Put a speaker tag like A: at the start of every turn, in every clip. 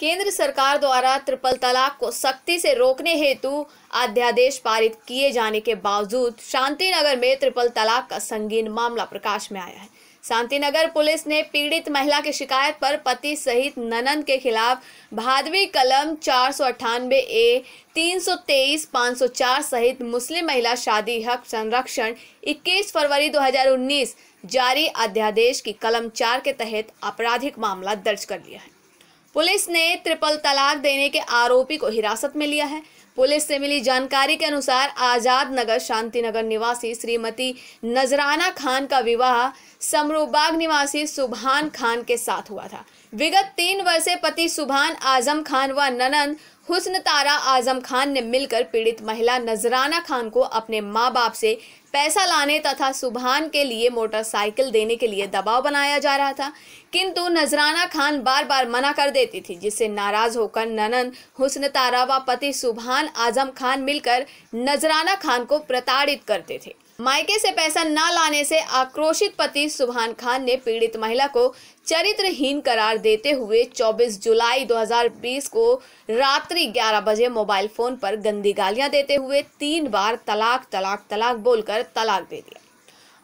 A: केंद्र सरकार द्वारा ट्रिपल तलाक को सख्ती से रोकने हेतु अध्यादेश पारित किए जाने के बावजूद शांति नगर में ट्रिपल तलाक का संगीन मामला प्रकाश में आया है शांतिनगर पुलिस ने पीड़ित महिला की शिकायत पर पति सहित ननन के खिलाफ भादवी कलम चार सौ अट्ठानबे ए तीन सौ तेईस पाँच सौ चार सहित मुस्लिम महिला शादी हक संरक्षण इक्कीस फरवरी दो हजार उन्नीस जारी अध्यादेश की कलम चार के तहत आपराधिक मामला दर्ज कर लिया है पुलिस ने ट्रिपल तलाक देने के आरोपी को हिरासत में लिया है पुलिस से मिली जानकारी के अनुसार आजाद नगर शांति नगर निवासी श्रीमती नजराना खान का विवाह समरूबाग निवासी सुबहान खान के साथ हुआ था विगत तीन वर्षे पति सुभान आजम खान व ननंद हुस्न तारा आजम खान ने मिलकर पीड़ित महिला नजराना खान को अपने माँ बाप से पैसा लाने तथा सुबहान के लिए मोटरसाइकिल देने के लिए दबाव बनाया जा रहा था किंतु नजराना खान बार बार मना कर देती थी जिससे नाराज होकर ननन हुस्न तारा व पति सुबहान खान आजम खान मिलकर नजराना खान को प्रताड़ित करते थे मायके से पैसा न लाने से आक्रोशित पति सुभान खान ने पीड़ित महिला को चरित्रहीन करार देते हुए 24 जुलाई 2020 को रात्रि 11 बजे मोबाइल फोन पर गंदी गालियां देते हुए तीन बार तलाक तलाक तलाक बोलकर तलाक दे दिया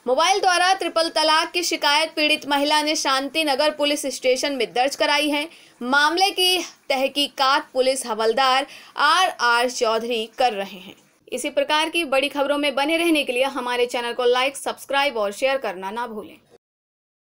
A: मोबाइल द्वारा ट्रिपल तलाक की शिकायत पीड़ित महिला ने शांति नगर पुलिस स्टेशन में दर्ज कराई है मामले की तहकीकात पुलिस हवलदार आर आर चौधरी कर रहे हैं इसी प्रकार की बड़ी खबरों में बने रहने के लिए हमारे चैनल को लाइक सब्सक्राइब और शेयर करना ना भूलें